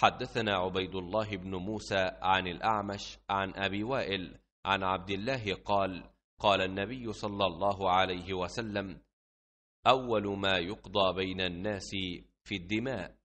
حدثنا عبيد الله بن موسى عن الأعمش عن أبي وائل عن عبد الله قال قال النبي صلى الله عليه وسلم أول ما يقضى بين الناس في الدماء